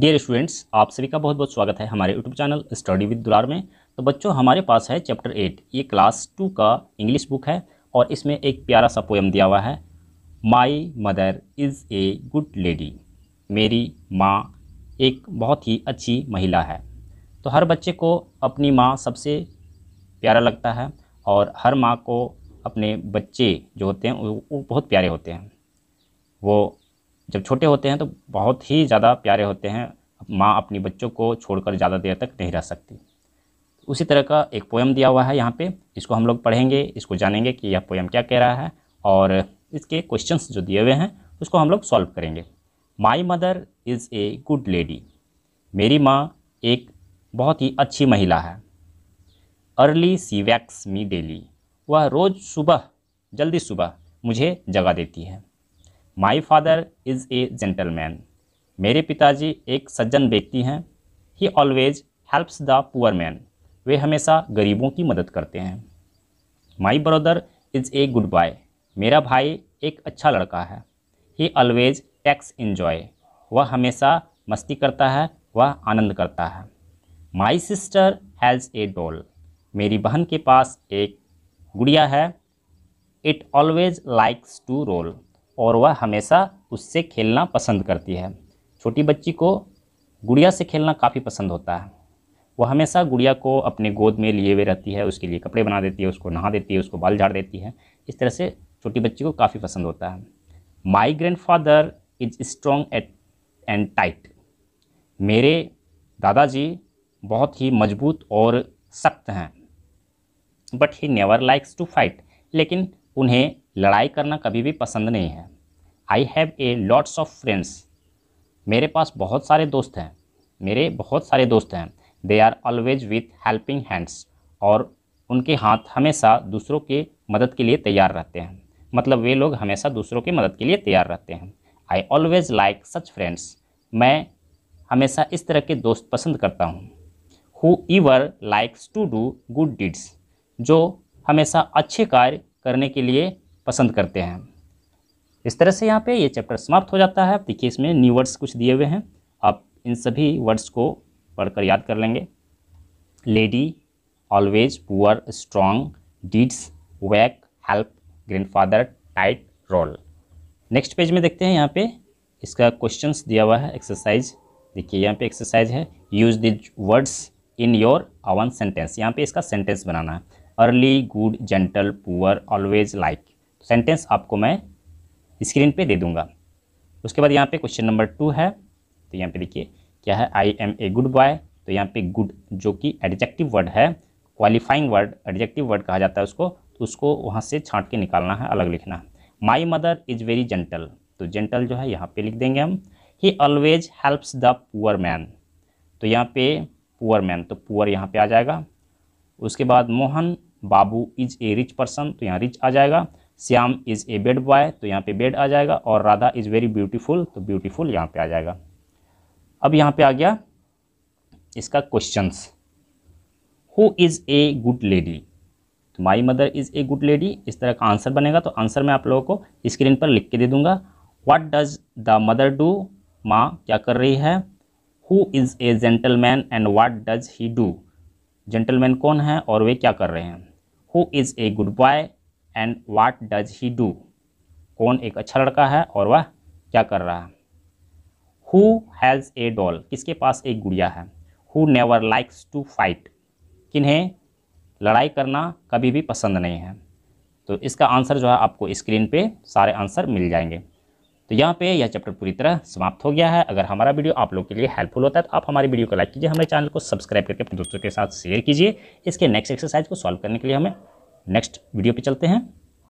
dear students आप सभी का बहुत बहुत स्वागत है हमारे यूट्यूब चैनल स्टडी विद दुलार में तो बच्चों हमारे पास है चैप्टर एट ये क्लास टू का इंग्लिश बुक है और इसमें एक प्यारा सा पोएम दिया हुआ है my mother is a good lady मेरी माँ एक बहुत ही अच्छी महिला है तो हर बच्चे को अपनी माँ सबसे प्यारा लगता है और हर माँ को अपने बच्चे जो होते हैं वो बहुत प्यारे होते हैं वो जब छोटे होते हैं तो बहुत ही ज़्यादा प्यारे होते हैं माँ अपनी बच्चों को छोड़कर ज़्यादा देर तक नहीं रह सकती उसी तरह का एक पोएम दिया हुआ है यहाँ पे इसको हम लोग पढ़ेंगे इसको जानेंगे कि यह पोएम क्या कह रहा है और इसके क्वेश्चंस जो दिए हुए हैं उसको हम लोग सॉल्व करेंगे my mother is a good lady मेरी माँ एक बहुत ही अच्छी महिला है early she wakes me daily वह रोज़ सुबह जल्दी सुबह मुझे जगा देती है my father is a gentleman मेरे पिताजी एक सज्जन व्यक्ति हैं he always helps the poor man वे हमेशा गरीबों की मदद करते हैं my brother is a good boy मेरा भाई एक अच्छा लड़का है ही ऑलवेज टैक्स इन्जॉय वह हमेशा मस्ती करता है वह आनंद करता है my sister has a doll मेरी बहन के पास एक गुड़िया है it always likes to roll और वह हमेशा उससे खेलना पसंद करती है छोटी बच्ची को गुड़िया से खेलना काफ़ी पसंद होता है वह हमेशा गुड़िया को अपने गोद में लिए हुए रहती है उसके लिए कपड़े बना देती है उसको नहा देती है उसको बाल झाड़ देती है इस तरह से छोटी बच्ची को काफ़ी पसंद होता है my grandfather is strong at and tight मेरे दादाजी बहुत ही मजबूत और सख्त हैं but he never likes to fight लेकिन उन्हें लड़ाई करना कभी भी पसंद नहीं है I have a lots of friends मेरे पास बहुत सारे दोस्त हैं मेरे बहुत सारे दोस्त हैं they are always with helping hands और उनके हाथ हमेशा दूसरों के मदद के लिए तैयार रहते हैं मतलब वे लोग हमेशा दूसरों की मदद के लिए तैयार रहते हैं I always like such friends मैं हमेशा इस तरह के दोस्त पसंद करता हूँ whoever likes to do good deeds जो हमेशा अच्छे कार्य करने के लिए पसंद करते हैं इस तरह से यहाँ पे ये चैप्टर समाप्त हो जाता है देखिए इसमें न्यू वर्ड्स कुछ दिए हुए हैं आप इन सभी वर्ड्स को पढ़कर याद कर लेंगे lady always poor strong deeds wake help grandfather tight roll next page में देखते हैं यहाँ पे इसका क्वेश्चंस दिया हुआ है एक्सरसाइज देखिए यहाँ पे एक्सरसाइज है use these words in your own sentence यहाँ पे इसका सेंटेंस बनाना है early good gentle poor always like sentence आपको मैं स्क्रीन पे दे दूंगा उसके बाद यहाँ पे क्वेश्चन नंबर टू है तो यहाँ पे देखिए क्या है I am a good boy तो यहाँ पे गुड जो कि एडजेक्टिव वर्ड है क्वालिफाइंग वर्ड एडजेक्टिव वर्ड कहा जाता है उसको तो उसको वहाँ से छाँट के निकालना है अलग लिखना है my mother is very gentle तो जेंटल जो है यहाँ पे लिख देंगे हम he always helps the poor man तो यहाँ पे पुअर मैन तो पुअर यहाँ पे आ जाएगा उसके बाद Mohan Babu is a rich person तो यहाँ रिच आ जाएगा Shyam is a bad boy तो यहाँ पे बेड आ जाएगा और राधा इज़ वेरी ब्यूटीफुल तो ब्यूटीफुल यहाँ पे आ जाएगा अब यहाँ पे आ गया इसका questions who is a good lady तो my mother is a good lady इस तरह का आंसर बनेगा तो आंसर मैं आप लोगों को स्क्रीन पर लिख के दे दूँगा what does the mother do माँ क्या कर रही है who is a gentleman and what does he do gentleman कौन है और वे क्या कर रहे हैं who is a good boy and what does he do कौन एक अच्छा लड़का है और वह क्या कर रहा है हु हैज़ ए डॉल किसके पास एक गुड़िया है who never likes to fight किन्हें लड़ाई करना कभी भी पसंद नहीं है तो इसका आंसर जो है आपको स्क्रीन पे सारे आंसर मिल जाएंगे तो यहाँ पे यह चैप्टर पूरी तरह समाप्त हो गया है अगर हमारा वीडियो आप लोग के लिए हेल्पफुल होता है तो आप हमारी वीडियो को लाइक कीजिए हमारे चैनल को सब्सक्राइब करके अपने दोस्तों के साथ शेयर कीजिए इसके नेक्स्ट एक्सरसाइज को सॉल्व करने के लिए हमें नेक्स्ट वीडियो पे चलते हैं